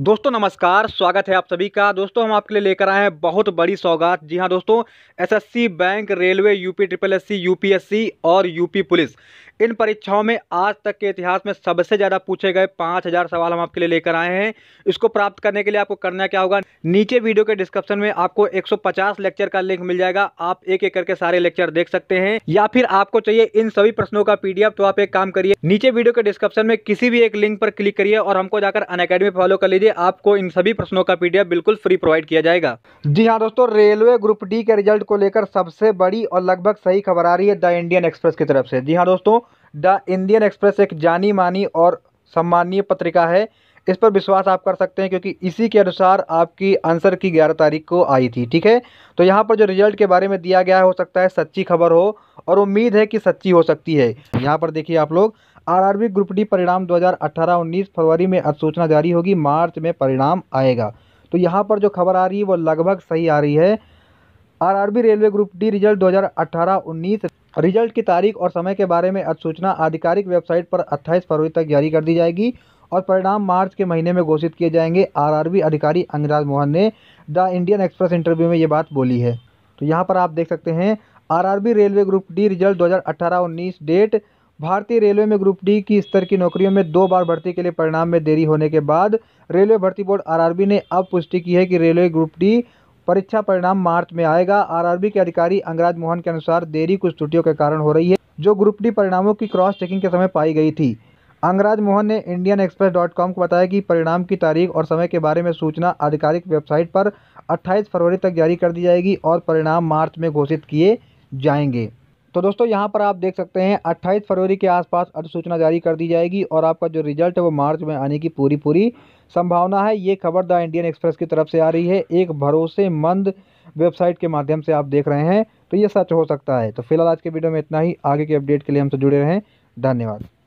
दोस्तों नमस्कार स्वागत है आप सभी का दोस्तों हम आपके लिए लेकर आए हैं बहुत बड़ी सौगात जी हाँ दोस्तों SSC bank railway UP triple SC UPSC और यूपी पुलिस इन परीक्षाओं में आज तक के इतिहास में सबसे ज़्यादा पूछे गए पांच हज़ार सवाल हम आपके लिए लेकर आए हैं इसको प्राप्त करने के लिए आपको करना क्या होगा नीचे वीडियो के डिस्क्रिप्शन में आपको 150 लेक्चर का लिंक मिल जाएगा आप एक एक करके सारे लेक्चर देख सकते हैं या फिर आपको चाहिए इन सभी प्रश्नों का पीडीएफ तो आप एक काम करिए नीचे वीडियो के डिस्क्रिप्शन में किसी भी एक लिंक पर क्लिक करिए और हमको जाकर अन अकेडमी फॉलो कर लीजिए आपको इन सभी प्रश्नों का पीडीएफ बिल्कुल फ्री प्रोवाइड किया जाएगा जी हाँ दोस्तों रेलवे ग्रुप डी के रिजल्ट को लेकर सबसे बड़ी और लगभग सही खबर आ रही है द इंडियन एक्सप्रेस की तरफ से जी हाँ दोस्तों द इंडियन एक्सप्रेस एक जानी मानी और सम्मानीय पत्रिका है इस पर विश्वास आप कर सकते हैं क्योंकि इसी के अनुसार आपकी आंसर की ग्यारह तारीख को आई थी ठीक है तो यहाँ पर जो रिजल्ट के बारे में दिया गया है हो सकता है सच्ची खबर हो और उम्मीद है कि सच्ची हो सकती है यहाँ पर देखिए आप लोग आरआरबी ग्रुप डी परिणाम 2018-19 फरवरी में अधिसूचना जारी होगी मार्च में परिणाम आएगा तो यहाँ पर जो खबर आ रही है वो लगभग सही आ रही है RRB railway group D result 2018-19 result की तारीख और समय के बारे में अधिसूचना आधिकारिक वेबसाइट पर 28 फरवरी तक जारी कर दी जाएगी और परिणाम मार्च के महीने में घोषित किए जाएंगे आरआरबी अधिकारी अंगराज मोहन ने द इंडियन एक्सप्रेस इंटरव्यू में ये बात बोली है तो यहाँ पर आप देख सकते हैं RRB railway group D result 2018-19 date भारतीय रेलवे में ग्रुप डी की स्तर की नौकरियों में दो बार भर्ती के लिए परिणाम में देरी होने के बाद रेलवे भर्ती बोर्ड आर ने अब पुष्टि की है कि रेलवे ग्रुप डी परीक्षा परिणाम मार्च में आएगा आरआरबी के अधिकारी अंगराज मोहन के अनुसार देरी कुछ त्रुटियों के कारण हो रही है जो ग्रुप डी परिणामों की क्रॉस चेकिंग के समय पाई गई थी अंगराज मोहन ने इंडियन एक्सप्रेस डॉट कॉम को बताया कि परिणाम की तारीख और समय के बारे में सूचना आधिकारिक वेबसाइट पर 28 फरवरी तक जारी कर दी जाएगी और परिणाम मार्च में घोषित किए जाएंगे तो दोस्तों यहाँ पर आप देख सकते हैं 28 फरवरी के आसपास अधिसूचना जारी कर दी जाएगी और आपका जो रिजल्ट है वो मार्च में आने की पूरी पूरी संभावना है ये खबर द इंडियन एक्सप्रेस की तरफ से आ रही है एक भरोसेमंद वेबसाइट के माध्यम से आप देख रहे हैं तो ये सच हो सकता है तो फिलहाल आज के वीडियो में इतना ही आगे के अपडेट के लिए हमसे जुड़े रहें धन्यवाद